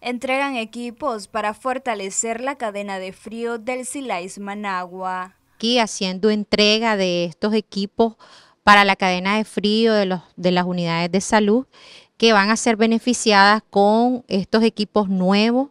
entregan equipos para fortalecer la cadena de frío del Silais Managua. Aquí haciendo entrega de estos equipos para la cadena de frío de, los, de las unidades de salud que van a ser beneficiadas con estos equipos nuevos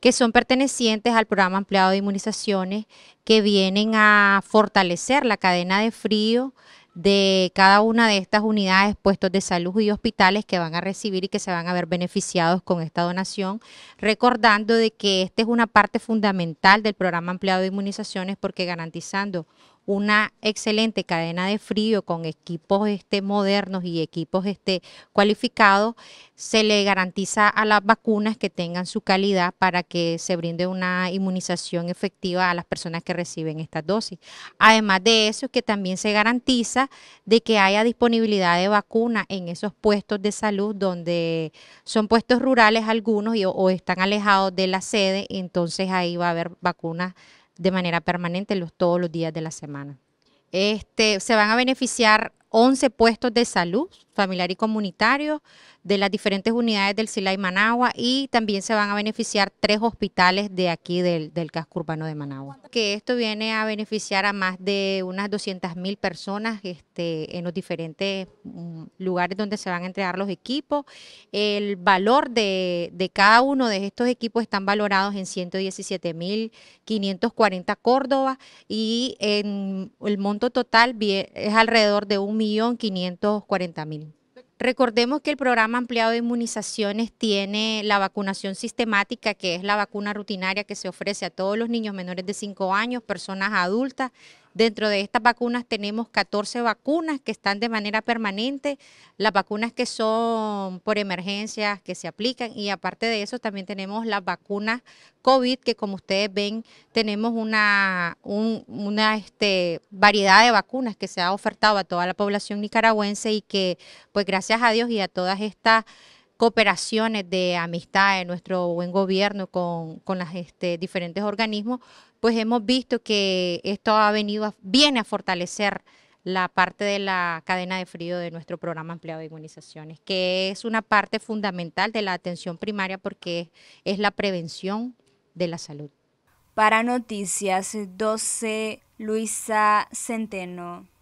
que son pertenecientes al programa ampliado de inmunizaciones que vienen a fortalecer la cadena de frío de cada una de estas unidades, puestos de salud y hospitales que van a recibir y que se van a ver beneficiados con esta donación, recordando de que esta es una parte fundamental del programa ampliado de inmunizaciones porque garantizando una excelente cadena de frío con equipos este modernos y equipos este, cualificados, se le garantiza a las vacunas que tengan su calidad para que se brinde una inmunización efectiva a las personas que reciben estas dosis. Además de eso, que también se garantiza de que haya disponibilidad de vacunas en esos puestos de salud donde son puestos rurales algunos y, o están alejados de la sede, entonces ahí va a haber vacunas de manera permanente los, todos los días de la semana. Este, se van a beneficiar 11 puestos de salud familiar y comunitario de las diferentes unidades del SILA Managua y también se van a beneficiar tres hospitales de aquí del, del casco urbano de Managua. Que esto viene a beneficiar a más de unas 200.000 mil personas este, en los diferentes mm, lugares donde se van a entregar los equipos. El valor de, de cada uno de estos equipos están valorados en 117.540 mil Córdoba y en el monto total es alrededor de 1.540.000. Recordemos que el programa ampliado de inmunizaciones tiene la vacunación sistemática, que es la vacuna rutinaria que se ofrece a todos los niños menores de 5 años, personas adultas Dentro de estas vacunas tenemos 14 vacunas que están de manera permanente, las vacunas que son por emergencias que se aplican y aparte de eso también tenemos las vacunas COVID que como ustedes ven tenemos una, una este, variedad de vacunas que se ha ofertado a toda la población nicaragüense y que pues gracias a Dios y a todas estas cooperaciones de amistad de nuestro buen gobierno con, con los este, diferentes organismos, pues hemos visto que esto ha venido, viene a fortalecer la parte de la cadena de frío de nuestro programa ampliado de inmunizaciones, que es una parte fundamental de la atención primaria porque es la prevención de la salud. Para Noticias 12, Luisa Centeno.